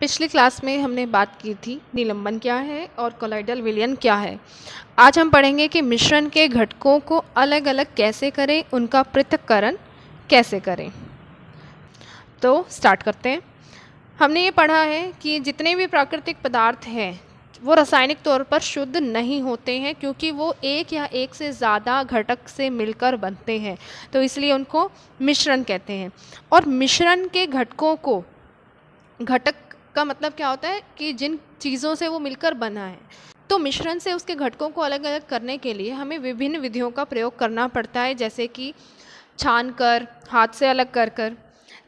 पिछली क्लास में हमने बात की थी निलंबन क्या है और कोलाइडल विलयन क्या है आज हम पढ़ेंगे कि मिश्रण के घटकों को अलग अलग कैसे करें उनका पृथककरण कैसे करें तो स्टार्ट करते हैं हमने ये पढ़ा है कि जितने भी प्राकृतिक पदार्थ हैं वो रासायनिक तौर पर शुद्ध नहीं होते हैं क्योंकि वो एक या एक से ज़्यादा घटक से मिलकर बनते हैं तो इसलिए उनको मिश्रण कहते हैं और मिश्रण के घटकों को घटक का मतलब क्या होता है कि जिन चीज़ों से वो मिलकर बना है तो मिश्रण से उसके घटकों को अलग अलग करने के लिए हमें विभिन्न विधियों का प्रयोग करना पड़ता है जैसे कि छान कर हाथ से अलग कर कर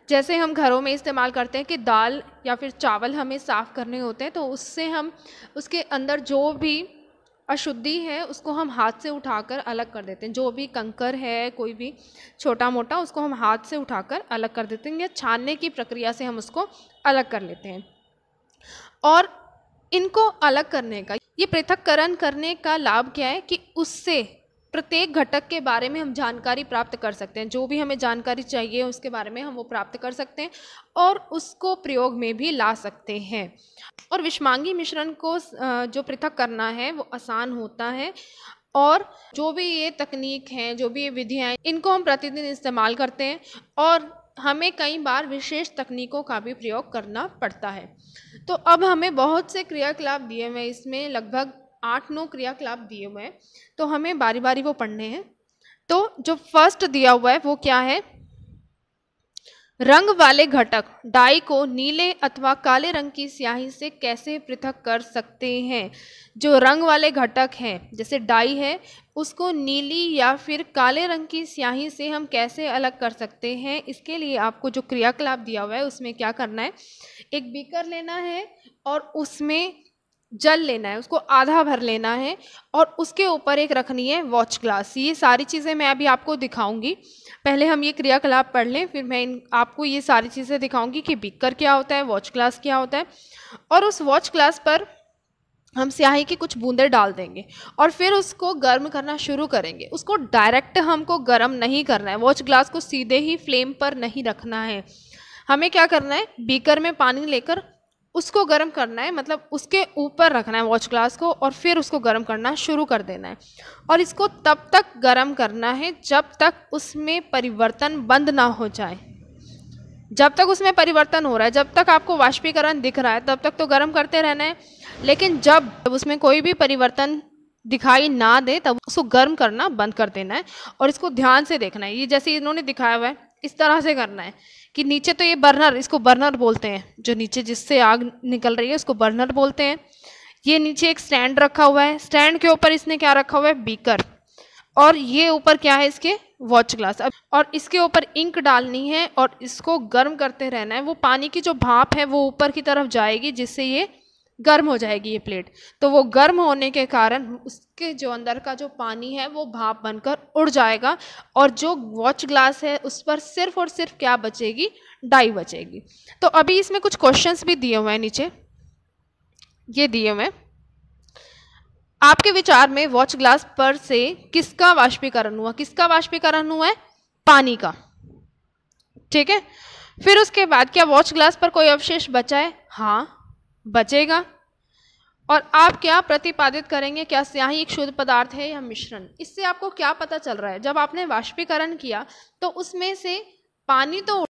जैसे हम घरों में इस्तेमाल करते हैं कि दाल या फिर चावल हमें साफ़ करने होते हैं तो उससे हम उसके अंदर जो भी अशुद्धि है उसको हम हाथ से उठाकर अलग कर देते हैं जो भी कंकर है कोई भी छोटा मोटा उसको हम हाथ से उठाकर अलग कर देते हैं या छानने की प्रक्रिया से हम उसको अलग कर लेते हैं और इनको अलग करने का ये पृथककरण करने का लाभ क्या है कि उससे प्रत्येक घटक के बारे में हम जानकारी प्राप्त कर सकते हैं जो भी हमें जानकारी चाहिए उसके बारे में हम वो प्राप्त कर सकते हैं और उसको प्रयोग में भी ला सकते हैं और विषमांगी मिश्रण को जो पृथक करना है वो आसान होता है और जो भी ये तकनीक हैं जो भी ये विधियाँ हैं इनको हम प्रतिदिन इस्तेमाल करते हैं और हमें कई बार विशेष तकनीकों का भी प्रयोग करना पड़ता है तो अब हमें बहुत से क्रियाकलाप दिए हुए हैं इसमें लगभग आठ नौ क्रियाकलाप दिए हुए हैं तो हमें बारी बारी वो पढ़ने हैं तो जो फर्स्ट दिया हुआ है वो क्या है रंग वाले घटक डाई को नीले अथवा काले रंग की स्याही से कैसे पृथक कर सकते हैं जो रंग वाले घटक हैं जैसे डाई है उसको नीली या फिर काले रंग की स्याही से हम कैसे अलग कर सकते हैं इसके लिए आपको जो क्रियाकलाप दिया हुआ है उसमें क्या करना है एक बीकर लेना है और उसमें जल लेना है उसको आधा भर लेना है और उसके ऊपर एक रखनी है वॉच ग्लास ये सारी चीज़ें मैं अभी आपको दिखाऊंगी पहले हम ये क्रियाकलाप पढ़ लें फिर मैं इन आपको ये सारी चीज़ें दिखाऊंगी कि बिकर क्या होता है वॉच ग्लास क्या होता है और उस वॉच ग्लास पर हम स्याही की कुछ बूंदे डाल देंगे और फिर उसको गर्म करना शुरू करेंगे उसको डायरेक्ट हमको गर्म नहीं करना है वॉच ग्लास को सीधे ही फ्लेम पर नहीं रखना है हमें क्या करना है बीकर में पानी लेकर उसको गर्म करना है मतलब उसके ऊपर रखना है वॉच ग्लास को और फिर उसको गर्म करना शुरू कर देना है और इसको तब तक गर्म करना है जब तक उसमें परिवर्तन बंद ना हो जाए जब तक उसमें परिवर्तन हो रहा है जब तक आपको वाष्पीकरण दिख रहा है तब तक तो गर्म करते रहना है लेकिन जब उसमें कोई भी परिवर्तन दिखाई ना दे तब उसको गर्म करना बंद कर देना है और इसको ध्यान से देखना है ये जैसे इन्होंने दिखाया हुआ है इस तरह से करना है कि नीचे तो ये बर्नर इसको बर्नर बोलते हैं जो नीचे जिससे आग निकल रही है उसको बर्नर बोलते हैं ये नीचे एक स्टैंड रखा हुआ है स्टैंड के ऊपर इसने क्या रखा हुआ है बीकर और ये ऊपर क्या है इसके वॉच ग्लास अब और इसके ऊपर इंक डालनी है और इसको गर्म करते रहना है वो पानी की जो भाप है वो ऊपर की तरफ जाएगी जिससे ये गर्म हो जाएगी ये प्लेट तो वो गर्म होने के कारण उसके जो अंदर का जो पानी है वो भाप बनकर उड़ जाएगा और जो वॉच ग्लास है उस पर सिर्फ और सिर्फ क्या बचेगी डाई बचेगी तो अभी इसमें कुछ क्वेश्चंस भी दिए हुए हैं नीचे ये दिए हुए आपके विचार में वॉच ग्लास पर से किसका वाष्पीकरण हुआ किसका वाष्पीकरण हुआ है पानी का ठीक है फिर उसके बाद क्या वॉच ग्लास पर कोई अवशेष बचा है हाँ बचेगा और आप क्या प्रतिपादित करेंगे क्या स्याही एक शुद्ध पदार्थ है या मिश्रण इससे आपको क्या पता चल रहा है जब आपने वाष्पीकरण किया तो उसमें से पानी तो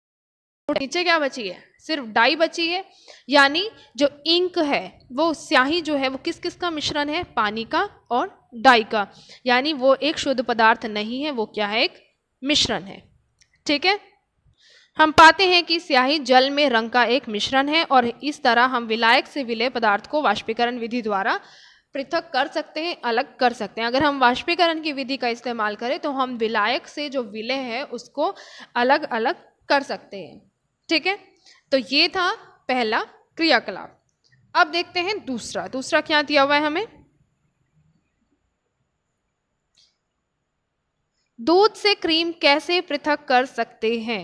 नीचे क्या बची है सिर्फ डाई बची है यानी जो इंक है वो स्याही जो है वो किस किस का मिश्रण है पानी का और डाई का यानी वो एक शुद्ध पदार्थ नहीं है वो क्या है एक मिश्रण है ठीक है हम पाते हैं कि स्याही जल में रंग का एक मिश्रण है और इस तरह हम विलायक से विलय पदार्थ को वाष्पीकरण विधि द्वारा पृथक कर सकते हैं अलग कर सकते हैं अगर हम वाष्पीकरण की विधि का इस्तेमाल करें तो हम विलायक से जो विलय है उसको अलग अलग कर सकते हैं ठीक है तो ये था पहला क्रियाकलाप अब देखते हैं दूसरा दूसरा क्या दिया हुआ है हमें दूध से क्रीम कैसे पृथक कर सकते हैं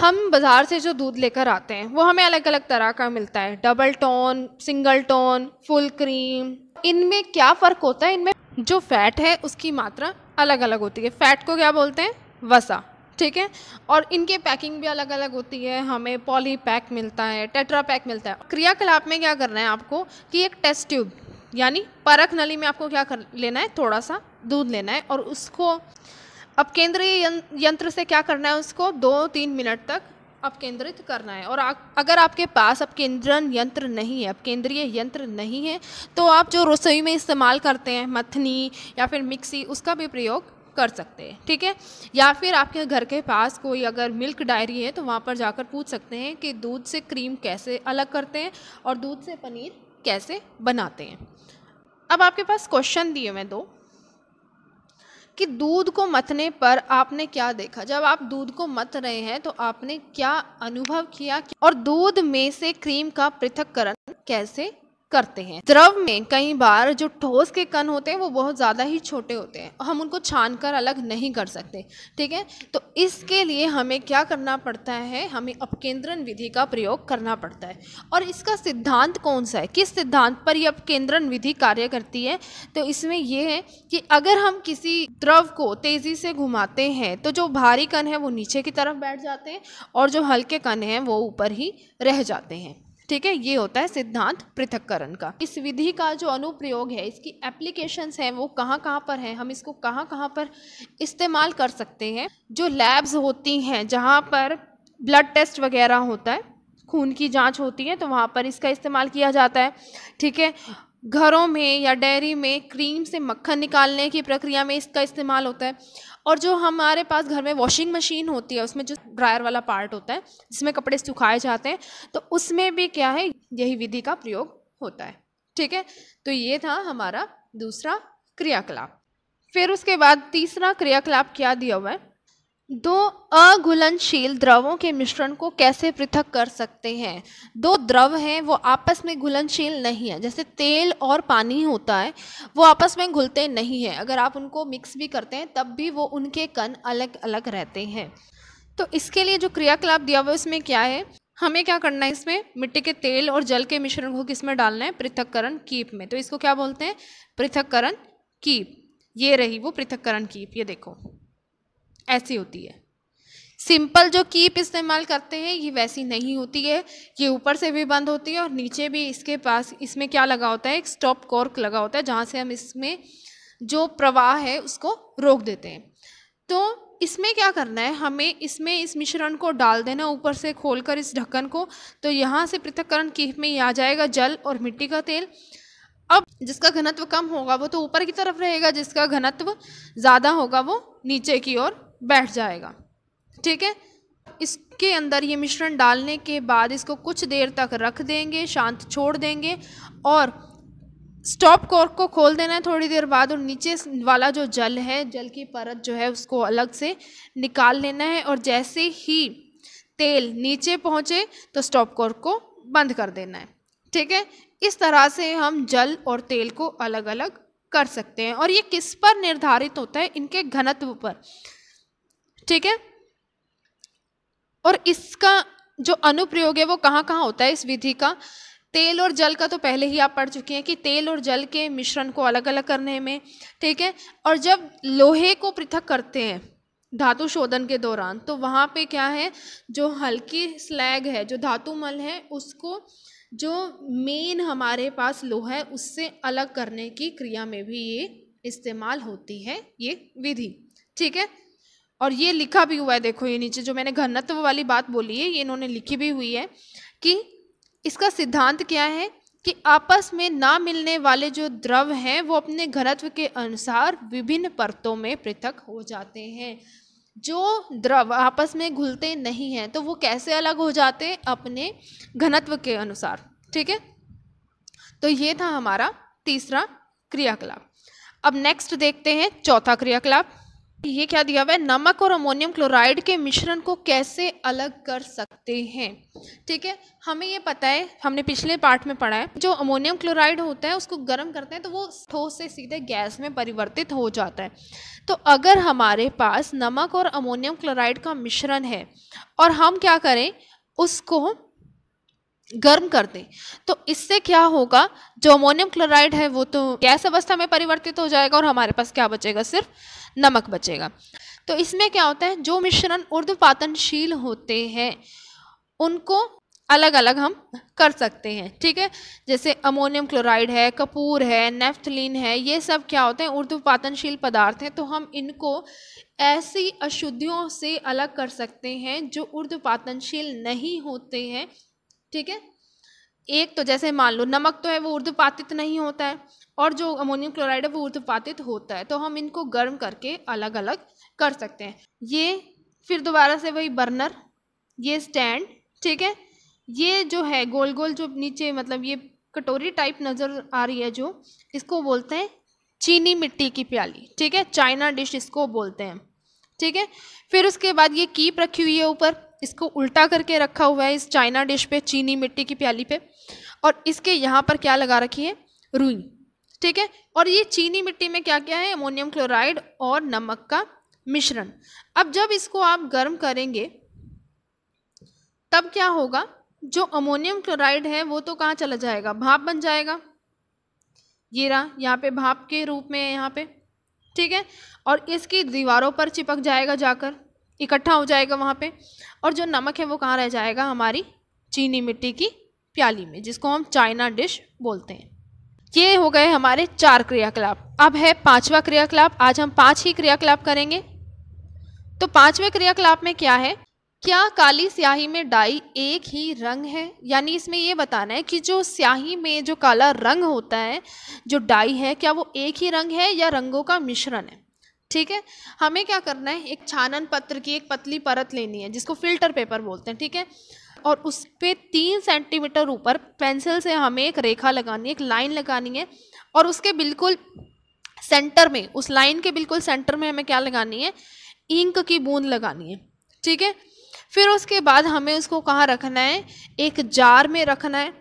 हम बाज़ार से जो दूध लेकर आते हैं वो हमें अलग अलग तरह का मिलता है double tone single tone full cream इनमें क्या फ़र्क होता है इनमें जो फैट है उसकी मात्रा अलग अलग होती है फैट को क्या बोलते हैं वसा ठीक है और इनके पैकिंग भी अलग अलग होती है हमें पॉली पैक मिलता है टेट्रा पैक मिलता है क्रियाकलाप में क्या करना है आपको कि एक टेस्ट ट्यूब यानी परख नली में आपको क्या कर लेना है थोड़ा सा दूध लेना है और उसको अब केंद्रीय यंत्र से क्या करना है उसको दो तीन मिनट तक केंद्रित करना है और अगर आपके पास अब केंद्रन यंत्र नहीं है अब केंद्रीय यंत्र नहीं है तो आप जो रसोई में इस्तेमाल करते हैं मथनी या फिर मिक्सी उसका भी प्रयोग कर सकते हैं ठीक है या फिर आपके घर के पास कोई अगर मिल्क डायरी है तो वहाँ पर जाकर पूछ सकते हैं कि दूध से क्रीम कैसे अलग करते हैं और दूध से पनीर कैसे बनाते हैं अब आपके पास क्वेश्चन दिए मैं दो कि दूध को मतने पर आपने क्या देखा जब आप दूध को मत रहे हैं तो आपने क्या अनुभव किया और दूध में से क्रीम का पृथककरण कैसे करते हैं द्रव में कई बार जो ठोस के कण होते हैं वो बहुत ज़्यादा ही छोटे होते हैं हम उनको छान कर अलग नहीं कर सकते ठीक है तो इसके लिए हमें क्या करना पड़ता है हमें अपकेंद्रन विधि का प्रयोग करना पड़ता है और इसका सिद्धांत कौन सा है किस सिद्धांत पर यह अपकेंद्रन विधि कार्य करती है तो इसमें यह है कि अगर हम किसी द्रव को तेज़ी से घुमाते हैं तो जो भारी कण है वो नीचे की तरफ बैठ जाते हैं और जो हल्के कण हैं वो ऊपर ही रह जाते हैं ठीक है ये होता है सिद्धांत पृथककरण का इस विधि का जो अनुप्रयोग है इसकी एप्लीकेशंस हैं वो कहाँ कहाँ पर हैं हम इसको कहाँ कहाँ पर इस्तेमाल कर सकते हैं जो लैब्स होती हैं जहाँ पर ब्लड टेस्ट वगैरह होता है खून की जांच होती है तो वहाँ पर इसका इस्तेमाल किया जाता है ठीक है घरों में या डेयरी में क्रीम से मक्खन निकालने की प्रक्रिया में इसका इस्तेमाल होता है और जो हमारे पास घर में वॉशिंग मशीन होती है उसमें जो ड्रायर वाला पार्ट होता है जिसमें कपड़े सुखाए जाते हैं तो उसमें भी क्या है यही विधि का प्रयोग होता है ठीक है तो ये था हमारा दूसरा क्रियाकलाप फिर उसके बाद तीसरा क्रियाकलाप क्या दिया हुआ है दो अघुलनशील द्रवों के मिश्रण को कैसे पृथक कर सकते हैं दो द्रव हैं वो आपस में घुलनशील नहीं है जैसे तेल और पानी होता है वो आपस में घुलते नहीं हैं अगर आप उनको मिक्स भी करते हैं तब भी वो उनके कण अलग अलग रहते हैं तो इसके लिए जो क्रियाकलाप दिया हुआ है उसमें क्या है हमें क्या करना है इसमें मिट्टी के तेल और जल के मिश्रण को किस में डालना है पृथककरण कीप में तो इसको क्या बोलते हैं पृथककरण कीप ये रही वो पृथककरण कीप ये देखो ऐसी होती है सिंपल जो कीप इस्तेमाल करते हैं ये वैसी नहीं होती है ये ऊपर से भी बंद होती है और नीचे भी इसके पास इसमें क्या लगा होता है एक स्टॉप कॉर्क लगा होता है जहाँ से हम इसमें जो प्रवाह है उसको रोक देते हैं तो इसमें क्या करना है हमें इसमें इस मिश्रण को डाल देना ऊपर से खोलकर इस ढक्कन को तो यहाँ से पृथककरण कीप में आ जाएगा जल और मिट्टी का तेल अब जिसका घनत्व कम होगा वो तो ऊपर की तरफ रहेगा जिसका घनत्व ज़्यादा होगा वो नीचे की ओर बैठ जाएगा ठीक है इसके अंदर ये मिश्रण डालने के बाद इसको कुछ देर तक रख देंगे शांत छोड़ देंगे और स्टॉप कॉर्क को खोल देना है थोड़ी देर बाद और नीचे वाला जो जल है जल की परत जो है उसको अलग से निकाल लेना है और जैसे ही तेल नीचे पहुँचे तो स्टॉप कॉर्क को बंद कर देना है ठीक है इस तरह से हम जल और तेल को अलग अलग कर सकते हैं और ये किस पर निर्धारित होता है इनके घनत्व पर ठीक है और इसका जो अनुप्रयोग है वो कहाँ कहाँ होता है इस विधि का तेल और जल का तो पहले ही आप पढ़ चुके हैं कि तेल और जल के मिश्रण को अलग अलग करने में ठीक है और जब लोहे को पृथक करते हैं धातु शोधन के दौरान तो वहाँ पे क्या है जो हल्की स्लैग है जो धातु मल है उसको जो मेन हमारे पास लोहा है उससे अलग करने की क्रिया में भी ये इस्तेमाल होती है ये विधि ठीक है और ये लिखा भी हुआ है देखो ये नीचे जो मैंने घनत्व वाली बात बोली है ये इन्होंने लिखी भी हुई है कि इसका सिद्धांत क्या है कि आपस में ना मिलने वाले जो द्रव हैं वो अपने घनत्व के अनुसार विभिन्न परतों में पृथक हो जाते हैं जो द्रव आपस में घुलते नहीं हैं तो वो कैसे अलग हो जाते हैं अपने घनत्व के अनुसार ठीक है तो ये था हमारा तीसरा क्रियाकलाप अब नेक्स्ट देखते हैं चौथा क्रियाकलाप ये क्या दिया हुआ है नमक और अमोनियम क्लोराइड के मिश्रण को कैसे अलग कर सकते हैं ठीक है हमें ये पता है हमने पिछले पार्ट में पढ़ा है जो अमोनियम क्लोराइड होता है उसको गर्म करते हैं तो वो ठोस से सीधे गैस में परिवर्तित हो जाता है तो अगर हमारे पास नमक और अमोनियम क्लोराइड का मिश्रण है और हम क्या करें उसको गर्म कर दें तो इससे क्या होगा जो अमोनियम क्लोराइड है वो तो गैस अवस्था में परिवर्तित हो जाएगा और हमारे पास क्या बचेगा सिर्फ नमक बचेगा तो इसमें क्या होता है जो मिश्रण पातनशील होते हैं उनको अलग अलग हम कर सकते हैं ठीक है जैसे अमोनियम क्लोराइड है कपूर है नेफ्थलीन है ये सब क्या होते हैं पातनशील पदार्थ हैं तो हम इनको ऐसी अशुद्धियों से अलग कर सकते हैं जो पातनशील नहीं होते हैं ठीक है एक तो जैसे मान लो नमक तो है वो ऊर्ध्वपातित नहीं होता है और जो अमोनियम क्लोराइड है वो ऊर्ध्वपातित होता है तो हम इनको गर्म करके अलग अलग कर सकते हैं ये फिर दोबारा से वही बर्नर ये स्टैंड ठीक है ये जो है गोल गोल जो नीचे मतलब ये कटोरी टाइप नज़र आ रही है जो इसको बोलते हैं चीनी मिट्टी की प्याली ठीक है चाइना डिश इसको बोलते हैं ठीक है फिर उसके बाद ये कीप रखी हुई है ऊपर इसको उल्टा करके रखा हुआ है इस चाइना डिश पे चीनी मिट्टी की प्याली पे और इसके यहाँ पर क्या लगा रखी है रुई ठीक है और ये चीनी मिट्टी में क्या क्या है अमोनियम क्लोराइड और नमक का मिश्रण अब जब इसको आप गर्म करेंगे तब क्या होगा जो अमोनियम क्लोराइड है वो तो कहाँ चला जाएगा भाप बन जाएगा ये रहा यहाँ पे भाप के रूप में है यहाँ पे ठीक है और इसकी दीवारों पर चिपक जाएगा जाकर इकट्ठा हो जाएगा वहाँ पे और जो नमक है वो कहाँ रह जाएगा हमारी चीनी मिट्टी की प्याली में जिसको हम चाइना डिश बोलते हैं ये हो गए हमारे चार क्रियाकलाप अब है पांचवा क्रियाकलाप आज हम पांच ही क्रियाकलाप करेंगे तो पांचवे क्रियाकलाप में क्या है क्या काली स्याही में डाई एक ही रंग है यानी इसमें यह बताना है कि जो स्याही में जो काला रंग होता है जो डाई है क्या वो एक ही रंग है या रंगों का मिश्रण है ठीक है हमें क्या करना है एक छानन पत्र की एक पतली परत लेनी है जिसको फिल्टर पेपर बोलते हैं ठीक है और उस पर तीन सेंटीमीटर ऊपर पेंसिल से हमें एक रेखा लगानी है एक लाइन लगानी है और उसके बिल्कुल सेंटर में उस लाइन के बिल्कुल सेंटर में हमें क्या लगानी है इंक की बूंद लगानी है ठीक है फिर उसके बाद हमें उसको कहाँ रखना है एक जार में रखना है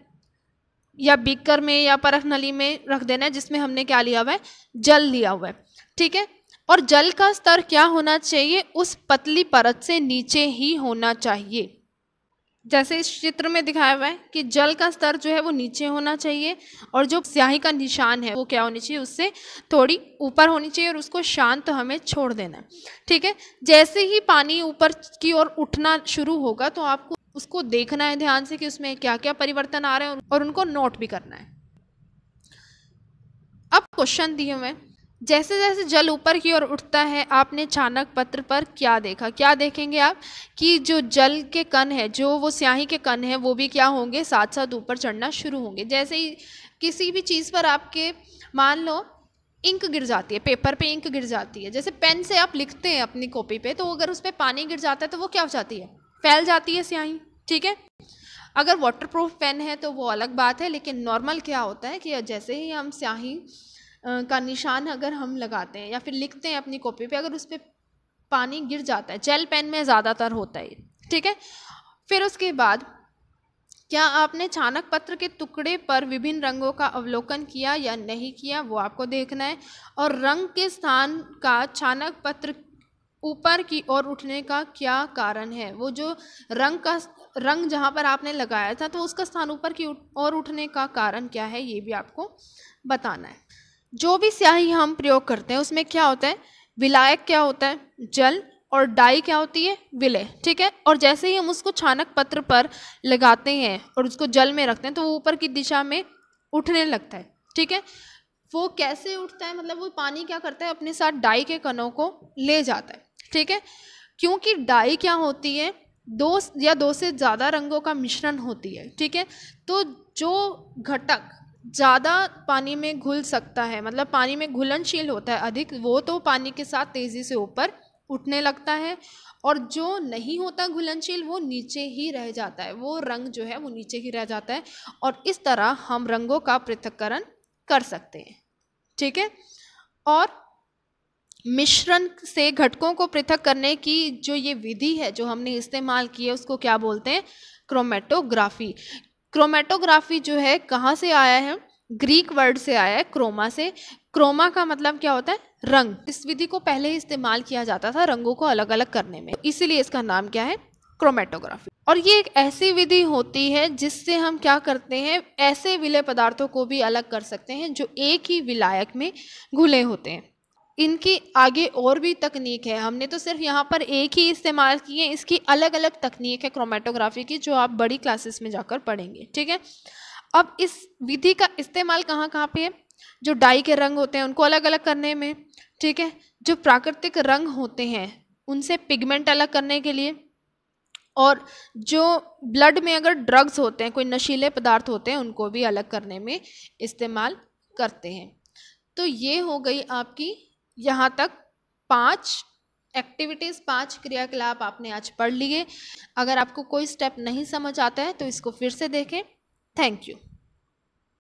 या बिकर में या परख नली में रख देना है जिसमें हमने क्या लिया हुआ है जल लिया हुआ है ठीक है और जल का स्तर क्या होना चाहिए उस पतली परत से नीचे ही होना चाहिए जैसे इस चित्र में दिखाया हुआ है कि जल का स्तर जो है वो नीचे होना चाहिए और जो स्याही का निशान है वो क्या होनी चाहिए उससे थोड़ी ऊपर होनी चाहिए और उसको शांत तो हमें छोड़ देना है ठीक है जैसे ही पानी ऊपर की ओर उठना शुरू होगा तो आपको उसको देखना है ध्यान से कि उसमें क्या क्या परिवर्तन आ रहे हैं और उनको नोट भी करना है अब क्वेश्चन दिए हुए हैं जैसे जैसे जल ऊपर की ओर उठता है आपने चाणक पत्र पर क्या देखा क्या देखेंगे आप कि जो जल के कण है जो वो स्याही के कण है वो भी क्या होंगे साथ साथ ऊपर चढ़ना शुरू होंगे जैसे ही किसी भी चीज़ पर आपके मान लो इंक गिर जाती है पेपर पे इंक गिर जाती है जैसे पेन से आप लिखते हैं अपनी कॉपी पे तो अगर उस पर पानी गिर जाता है तो वो क्या हो जाती है फैल जाती है स्याही ठीक है अगर वाटर प्रूफ पेन है तो वो अलग बात है लेकिन नॉर्मल क्या होता है कि जैसे ही हम स्याही का निशान अगर हम लगाते हैं या फिर लिखते हैं अपनी कॉपी पे अगर उस पर पानी गिर जाता है जेल पेन में ज़्यादातर होता है ठीक है फिर उसके बाद क्या आपने चाणक पत्र के टुकड़े पर विभिन्न रंगों का अवलोकन किया या नहीं किया वो आपको देखना है और रंग के स्थान का चाणक पत्र ऊपर की ओर उठने का क्या कारण है वो जो रंग का रंग जहाँ पर आपने लगाया था तो उसका स्थान ऊपर की ओर उठने का कारण क्या है ये भी आपको बताना है जो भी स्याही हम प्रयोग करते हैं उसमें क्या होता है विलायक क्या होता है जल और डाई क्या होती है विलय ठीक है और जैसे ही हम उसको छानक पत्र पर लगाते हैं और उसको जल में रखते हैं तो वो ऊपर की दिशा में उठने लगता है ठीक है वो कैसे उठता है मतलब वो पानी क्या करता है अपने साथ डाई के कणों को ले जाता है ठीक है क्योंकि डाई क्या होती है दो या दो से ज़्यादा रंगों का मिश्रण होती है ठीक है तो जो घटक ज़्यादा पानी में घुल सकता है मतलब पानी में घुलनशील होता है अधिक वो तो पानी के साथ तेज़ी से ऊपर उठने लगता है और जो नहीं होता घुलनशील वो नीचे ही रह जाता है वो रंग जो है वो नीचे ही रह जाता है और इस तरह हम रंगों का पृथककरण कर सकते हैं ठीक है और मिश्रण से घटकों को पृथक करने की जो ये विधि है जो हमने इस्तेमाल की है उसको क्या बोलते हैं क्रोमेटोग्राफी क्रोमेटोग्राफी जो है कहाँ से आया है ग्रीक वर्ड से आया है क्रोमा से क्रोमा का मतलब क्या होता है रंग इस विधि को पहले ही इस्तेमाल किया जाता था रंगों को अलग अलग करने में इसीलिए इसका नाम क्या है क्रोमेटोग्राफी और ये एक ऐसी विधि होती है जिससे हम क्या करते हैं ऐसे विलय पदार्थों को भी अलग कर सकते हैं जो एक ही विलायक में घुले होते हैं इनकी आगे और भी तकनीक है हमने तो सिर्फ यहाँ पर एक ही इस्तेमाल की है इसकी अलग अलग तकनीक है क्रोमेटोग्राफी की जो आप बड़ी क्लासेस में जाकर पढ़ेंगे ठीक है अब इस विधि का इस्तेमाल कहाँ कहाँ पे है जो डाई के रंग होते हैं उनको अलग अलग करने में ठीक है जो प्राकृतिक रंग होते हैं उनसे पिगमेंट अलग करने के लिए और जो ब्लड में अगर ड्रग्स होते हैं कोई नशीले पदार्थ होते हैं उनको भी अलग करने में इस्तेमाल करते हैं तो ये हो गई आपकी यहाँ तक पाँच एक्टिविटीज़ पांच क्रियाकलाप आपने आज पढ़ लिए अगर आपको कोई स्टेप नहीं समझ आता है तो इसको फिर से देखें थैंक यू